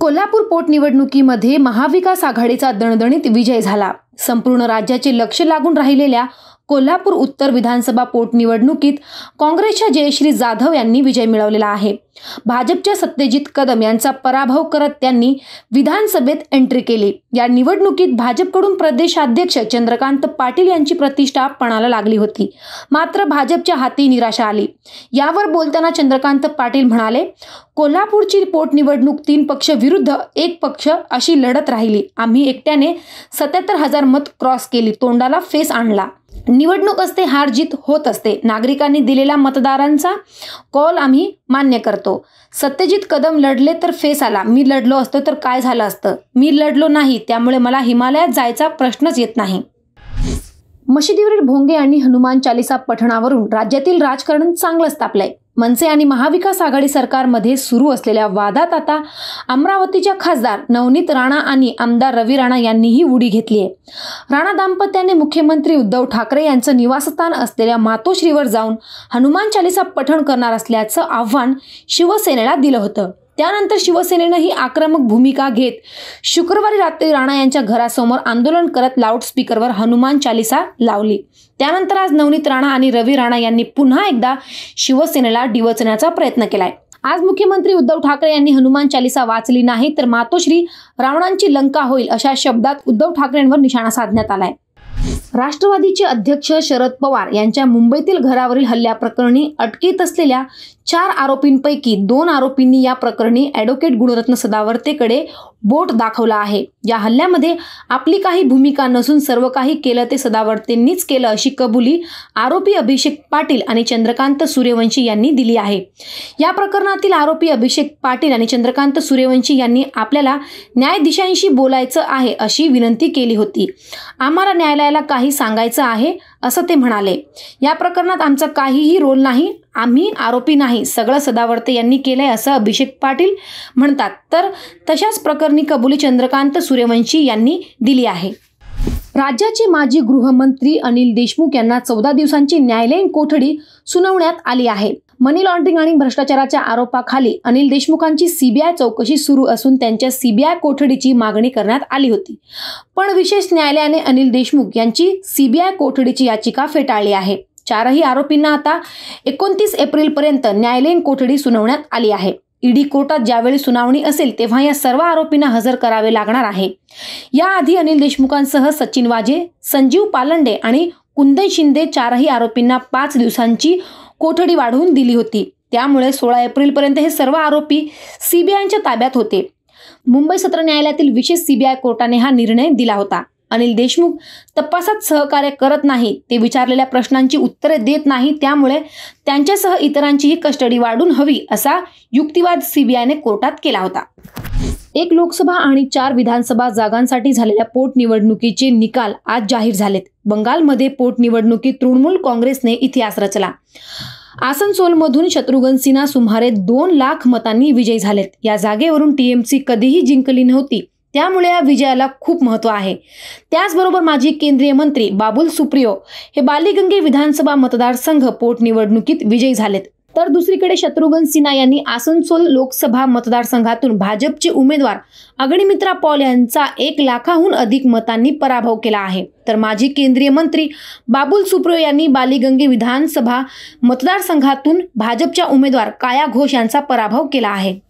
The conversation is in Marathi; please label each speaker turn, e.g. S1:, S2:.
S1: कोल्हापूर पोटनिवडणुकीमध्ये महाविकास आघाडीचा दणदणीत विजय झाला संपूर्ण राज्याचे लक्ष लागून राहिलेल्या कोल्हापूर उत्तर विधानसभा पोटनिवडणुकीत काँग्रेसच्या जयश्री जाधव यांनी विजय मिळवलेला आहे भाजपच्या सत्यजित कदम यांचा पराभव करत त्यांनी विधानसभेत एंट्री केली या निवडणुकीत भाजपकडून प्रदेशाध्यक्ष चंद्रकांत पाटील यांची प्रतिष्ठा पणाला लागली होती मात्र भाजपच्या हाती निराशा आली यावर बोलताना चंद्रकांत पाटील म्हणाले कोल्हापूरची पोटनिवडणूक तीन पक्ष विरुद्ध एक पक्ष अशी लढत राहिली आम्ही एकट्याने सत्याहत्तर हजार मत क्रॉस केली तोंडाला फेस आणला निवडणूक असते हार जीत होत असते नागरिकांनी दिलेला मतदारांचा कॉल आम्ही मान्य करतो सत्यजित कदम लढले तर फेस आला मी लढलो असतो तर काय झालं असतं मी लढलो नाही त्यामुळे मला हिमालयात जायचा प्रश्नच येत नाही मशिदीवरील भोंगे आणि हनुमान चालिसा पठणावरून राज्यातील राजकारण चांगलंच तापलंय मनसे आणि महाविकास आघाडी सरकारमध्ये सुरू असलेल्या वादात आता अमरावतीच्या खासदार नवनीत राणा आणि आमदार रवी राणा यांनीही उडी घेतली आहे राणा दाम्पत्याने मुख्यमंत्री उद्धव ठाकरे यांचं निवासस्थान असलेल्या मातोश्रीवर जाऊन हनुमान चालिसा पठण करणार असल्याचं आव्हान शिवसेनेला दिलं होतं त्यानंतर शिवसेनेनं ही आक्रमक भूमिका घेत शुक्रवारी रात्री राणा यांच्या घरासमोर आंदोलन करत लाऊडस्पीकरवर हनुमान चालिसा लावली त्यानंतर आज नवनीत राणा आणि रवी राणा यांनी पुन्हा एकदा शिवसेनेला डिवचण्याचा प्रयत्न केलाय आज मुख्यमंत्री उद्धव ठाकरे यांनी हनुमान चालिसा वाचली नाही तर मातोश्री रावणांची लंका होईल अशा शब्दात उद्धव ठाकरेंवर निशाणा साधण्यात आलाय राष्ट्रवादीचे अध्यक्ष शरद पवार यांच्या मुंबईतील घरावरील हल्ल्याप्रकरणी अटकेत असलेल्या चार आरोपींपैकी दोन आरोपींनी या प्रकरणी ॲडवोकेट गुणरत्न सदावर्तेकडे बोट दाखवला आहे या हल्ल्यामध्ये आपली काही भूमिका नसून सर्व काही केलं ते सदावर्तेंनीच केलं अशी कबुली आरोपी अभिषेक पाटील आणि चंद्रकांत सूर्यवंशी यांनी दिली आहे या प्रकरणातील आरोपी अभिषेक पाटील आणि चंद्रकांत सूर्यवंशी यांनी आपल्याला न्यायाधीशांशी बोलायचं आहे अशी विनंती केली होती आम्हाला न्यायालयाला काही सांगायचं आहे असं ते म्हणाले या प्रकरणात आमचा काहीही रोल नाही आम्ही आरोपी नाही नाही सगळं सदावर्ते यांनी केलंय असं अभिषेक पाटील म्हणतात तर तशाच प्रकरणी कबुली चंद्रकांत सूर्यवंशी यांनी दिली आहे राज्याचे माजी गृहमंत्री अनिल देशमुख यांना चौदा दिवसांची न्यायालयीन कोठडी सुनावण्यात आली आहे मनी लॉन्ड्रिंग आणि भ्रष्टाचाराच्या आरोपाखाली अनिल देशमुखांची सीबीआय चौकशी सुरू असून त्यांच्या सीबीआय कोठडीची मागणी करण्यात आली होती पण विशेष न्यायालयाने अनिल देशमुख यांची सीबीआय कोठडीची याचिका फेटाळली आहे चारही आरोपींना आता एकोणतीस एप्रिलपर्यंत न्यायालयीन कोठडी सुनावण्यात आली आहे ईडी कोर्टात ज्यावेळी सुनावणी असेल तेव्हा या सर्व आरोपींना हजर करावे लागणार आहे याआधी अनिल देशमुखांसह सचिन वाजे संजीव पालंडे आणि कुंदन शिंदे चारही आरोपींना पाच दिवसांची कोठडी वाढवून दिली होती त्यामुळे सोळा एप्रिलपर्यंत हे सर्व आरोपी सीबीआयच्या ताब्यात होते मुंबई सत्र न्यायालयातील विशेष सीबीआय कोर्टाने हा निर्णय दिला होता अनिल देशमुख तपासात सहकार्य करत नाही ते विचारलेल्या प्रश्नांची उत्तरे देत नाही त्यामुळे त्यांच्यासह इतरांचीही कस्टडी वाढून हवी असा युक्तिवाद सीबीआयने कोर्टात केला होता एक लोकसभा आणि चार विधानसभा जागांसाठी झालेल्या पोटनिवडणुकीचे निकाल आज जाहीर झालेत बंगालमध्ये पोटनिवडणुकीत तृणमूल काँग्रेसने इतिहास रचला आसनसोलमधून शत्रुघ्न सिन्हा सुमारे दोन लाख मतांनी विजयी झालेत या जागेवरून टीएमसी कधीही जिंकली नव्हती त्यामुळे या विजयाला खूप महत्त्व आहे त्याचबरोबर माजी केंद्रीय मंत्री बाबुल सुप्रियो हे बालीगंगे विधानसभा मतदारसंघ पोटनिवडणुकीत विजयी झालेत तर दुसरीकडे शत्रुघ्न सिन्हा यांनी आसनसोल लोकसभा मतदारसंघातून भाजपचे उमेदवार अग्निमित्रा पॉल यांचा एक लाखाहून अधिक मतांनी पराभव केला आहे तर माजी केंद्रीय मंत्री बाबुल सुप्रियो यांनी बालीगंगे विधानसभा मतदारसंघातून भाजपच्या उमेदवार काया घोष यांचा पराभव केला आहे